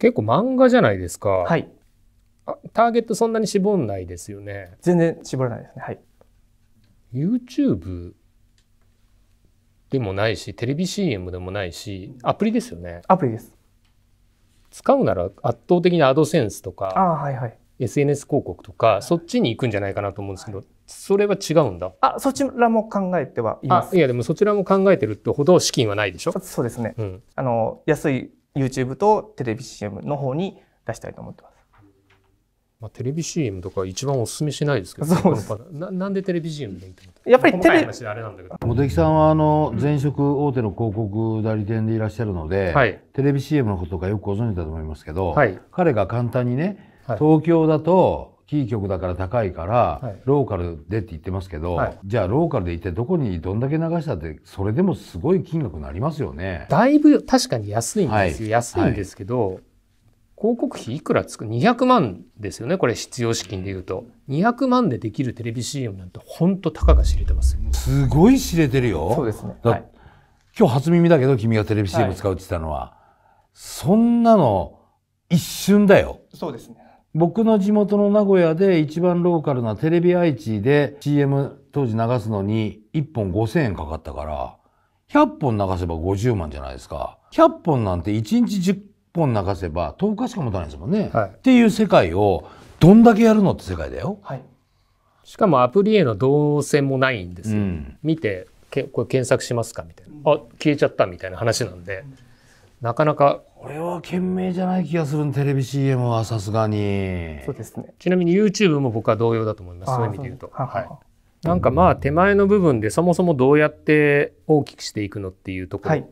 結構漫画じゃないですか。はい。あターゲットそんなに絞んないですよね。全然絞らないですね。はい。YouTube でもないし、テレビ CM でもないし、アプリですよね。アプリです。使うなら圧倒的にアドセンスとか、あはいはい、SNS 広告とか、そっちに行くんじゃないかなと思うんですけど、はい、それは違うんだ。あ、そちらも考えてはいます。いや、でもそちらも考えてるってほど資金はないでしょそうですね。うん、あの、安い YouTube とテレビ CM の方に出したいと思ってます。まあ、テレビ CM とか一番おすすめしないですけど、そうですななんでテレビ CM でいいと思ってやっぱりテレビあれなんだけど茂木さんはあの前職大手の広告代理店でいらっしゃるので、はい、テレビ CM のことがよくご存知だと思いますけど、はい、彼が簡単にね、東京だとキー局だから高いから、はい、ローカルでって言ってますけど、はい、じゃあローカルで一体どこにどんだけ流したってそれでもすごい金額になりますよね。だいぶ確かに安いんですよ、はい、安いんですけど、広告費いくらつく200万ですよねこれ必要資金でいうと200万でできるテレビ CM なんて本当たかが知れてますすごい知れてるよそうですね、はい、今日初耳だけど君がテレビ CM 使うって言ったのは、はい、そんなの一瞬だよそうですね僕の地元の名古屋で一番ローカルなテレビ愛知で CM 当時流すのに1本5000円かかったから、100本流せば50万じゃないですか。100本なんて1日10本流せば10日しか持たないですもんね。はい、っていう世界をどんだけやるのって世界だよ。はい、しかもアプリへの動線もないんですよ。うん、見てけこれ検索しますかみたいな。あ消えちゃったみたいな話なんで、なかなかこれは賢明じゃない気がするテレビ CM はさすがに。そうですね。ちなみに YouTube も僕は同様だと思います。そういう意味で言うと。はははい。なんかまあ手前の部分でそもそもどうやって大きくしていくのっていうところ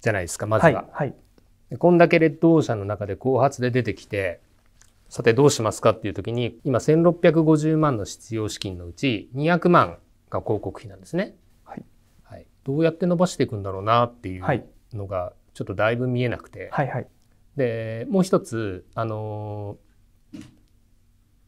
じゃないですか、はい、まずは、はい、はい、こんだけレッドオーシャンの中で後発で出てきて、さてどうしますかっていう時に、今1650万の必要資金のうち200万が広告費なんですね。はい。はい、どうやって伸ばしていくんだろうなっていうのが、はいちょっとだいぶ見えなくて、はいはい、でもう一つあの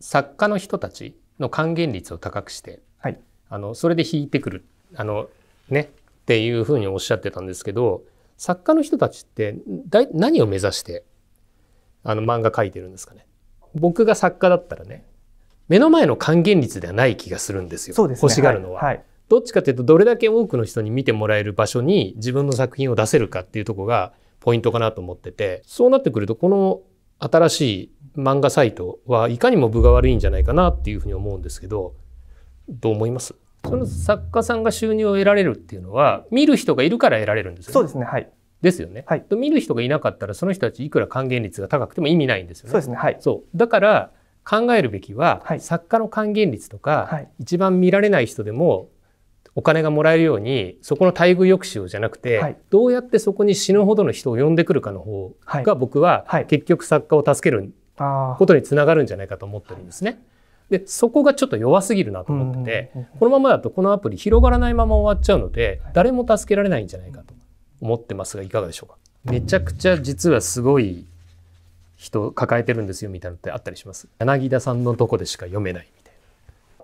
作家の人たちの還元率を高くして、はい、あのそれで引いてくるあの、ね、っていうふうにおっしゃってたんですけど作家の人たちってだ何を目指してあの漫画描いてるんですかね僕が作家だったらね目の前の還元率ではない気がするんですよ、ね、欲しがるのは。はいはいどっちかっていうとどれだけ多くの人に見てもらえる場所に自分の作品を出せるかっていうとこがポイントかなと思っててそうなってくるとこの新しい漫画サイトはいかにも部が悪いんじゃないかなっていうふうに思うんですけどどう思いますその作家さんが収入を得られるっていうのは見る人がいるから得られるんですよね。そうですねはいですよね、はい、と見る人がいなかったらその人たちいくら還元率が高くても意味ないんですよね。そうですね、はい、そうだから考えるべきは、はい、作家の還元率とか、はい、一番見られない人でもお金がもらえるように、そこの待遇抑止をじゃなくて、はい、どうやってそこに死ぬほどの人を呼んでくるかの方が僕は結局作家を助けることにつながるんじゃないかと思ってるんですね。でそこがちょっと弱すぎるなと思ってて、このままだとこのアプリ広がらないまま終わっちゃうので、誰も助けられないんじゃないかと思ってますがいかがでしょうかめちゃくちゃ実はすごい人抱えてるんですよみたいなのってあったりします柳田さんのとこでしか読めない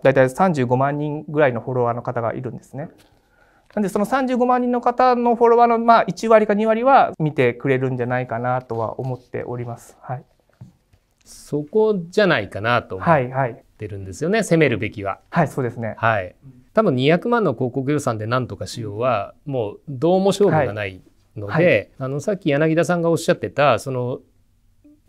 大体35万人ぐらいのフォロワーの方がいるんですね。なんでその35万人の方のフォロワーのまあ1割か2割は見てくれるんじゃないかなとは思っております。はい、そこじゃないかなと思ってるんですよね、はいはい、攻めるべきは。はい、そうですね。はい。多分200万の広告予算で何とかしようは、もうどうも勝負がないので、はいはい、あのさっき柳田さんがおっしゃってた、その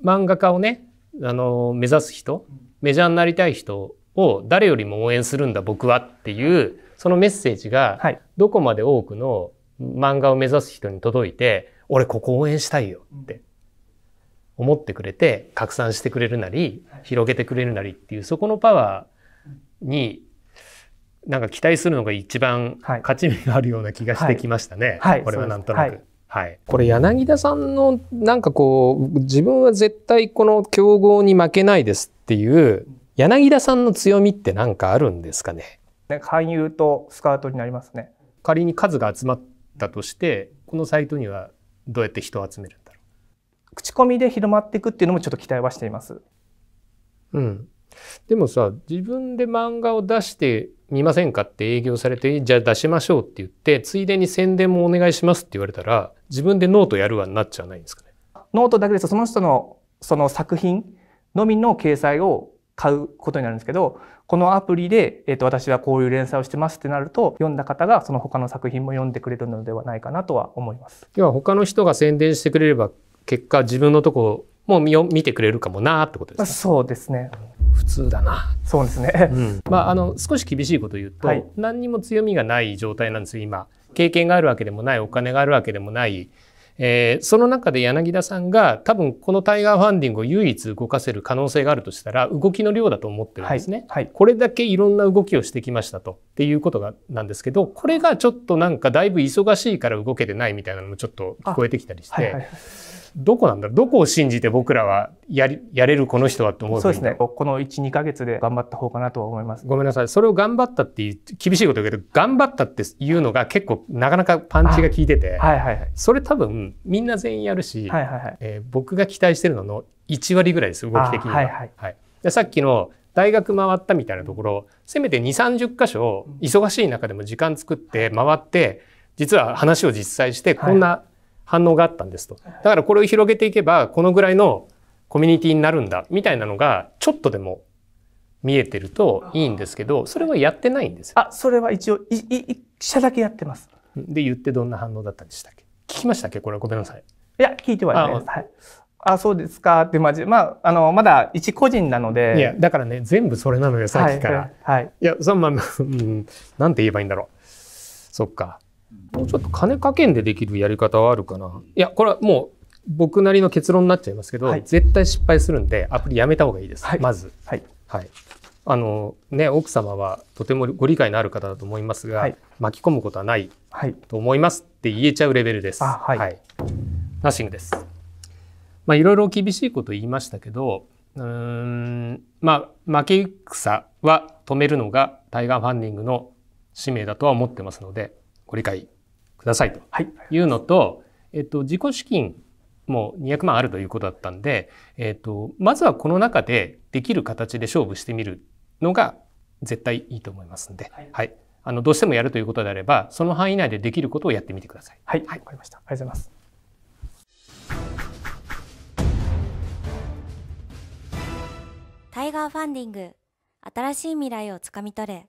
漫画家をね、あの目指す人、メジャーになりたい人を誰よりも応援するんだ僕はっていうそのメッセージがどこまで多くの漫画を目指す人に届いて、俺ここ応援したいよって思ってくれて拡散してくれるなり広げてくれるなりっていうそこのパワーになんか期待するのが一番勝ち目があるような気がしてきましたね、はいはい、これはなんとなく。はい、これ柳田さんのなんかこう自分は絶対この強豪に負けないですっていう柳田さんの強みって何かあるんですかね勧誘とスカウトになりますね仮に数が集まったとしてこのサイトにはどうやって人を集めるんだろう口コミで広まっていくっていうのもちょっと期待はしていますうんでもさ自分で漫画を出してみませんかって営業されてじゃあ出しましょうって言ってついでに宣伝もお願いしますって言われたら自分でノートやるわになっちゃわないんですかねノートだけですとその人のその作品のみの掲載を買うことになるんですけど、このアプリで、えっ、ー、と、私はこういう連載をしてますってなると、読んだ方がその他の作品も読んでくれるのではないかなとは思います。要は他の人が宣伝してくれれば、結果自分のとこも見見てくれるかもなってことですか、まあ、そうですね。普通だな。そうですね。うん、まあ、あの、少し厳しいこと言うと、はい、何にも強みがない状態なんですよ、今。経験があるわけでもない、お金があるわけでもない、えー、その中で柳田さんが多分このタイガーファンディングを唯一動かせる可能性があるとしたら動きの量だと思ってるんですね、はいはい、これだけいろんな動きをしてきましたとっていうことがなんですけどこれがちょっとなんかだいぶ忙しいから動けてないみたいなのもちょっと聞こえてきたりして。どこなんだどこを信じて僕らはやりやれるこの人はと思うそうですねこの12か月で頑張った方かなとは思いますごめんなさいそれを頑張ったって厳しいこと言うけど頑張ったっていうのが結構なかなかパンチが効いてて、はいはいはい、それ多分みんな全員やるし、はいはいはい、えー、僕が期待してるのの1割ぐらいです動き的には。はいはいはい、でさっきの大学回ったみたいなところせめて2 3 0箇所忙しい中でも時間作って回って実は話を実際してこんな、はい反応があったんですと。だからこれを広げていけば、このぐらいのコミュニティになるんだ、みたいなのが、ちょっとでも見えてるといいんですけど、それはやってないんですよ。あ、それは一応、い、い、一社だけやってます。で、言ってどんな反応だったんでしたっけ聞きましたっけこれはごめんなさい。いや、聞いてはいないです。あ、そうですかって、まじ、まあ、あの、まだ一個人なので。いや、だからね、全部それなのよ、さっきから。はい。はい、いや、そのまま、うん、なんて言えばいいんだろう。そっか。もうちょっと金かけんでできるやり方はあるかな。いや、これはもう僕なりの結論になっちゃいますけど、はい、絶対失敗するんでアプリやめた方がいいです、はい、まず、はい、はい、あのね奥様はとてもご理解のある方だと思いますが、巻き込むことはないと思いますって言えちゃうレベルですはいナッシングですまあいろいろ厳しいこと言いましたけどうんまあ負け戦は止めるのが対岸ファンディングの使命だとは思ってますのでご理解くださいというのと、えっと、自己資金も200万あるということだったんで、えっと、まずはこの中でできる形で勝負してみるのが絶対いいと思いますんで、はい、はい、あのどうしてもやるということであれば、その範囲内でできることをやってみてください。はい、はい、わかりました。ありがとうございます。タイガーファンディング新しい未来をつかみ取れ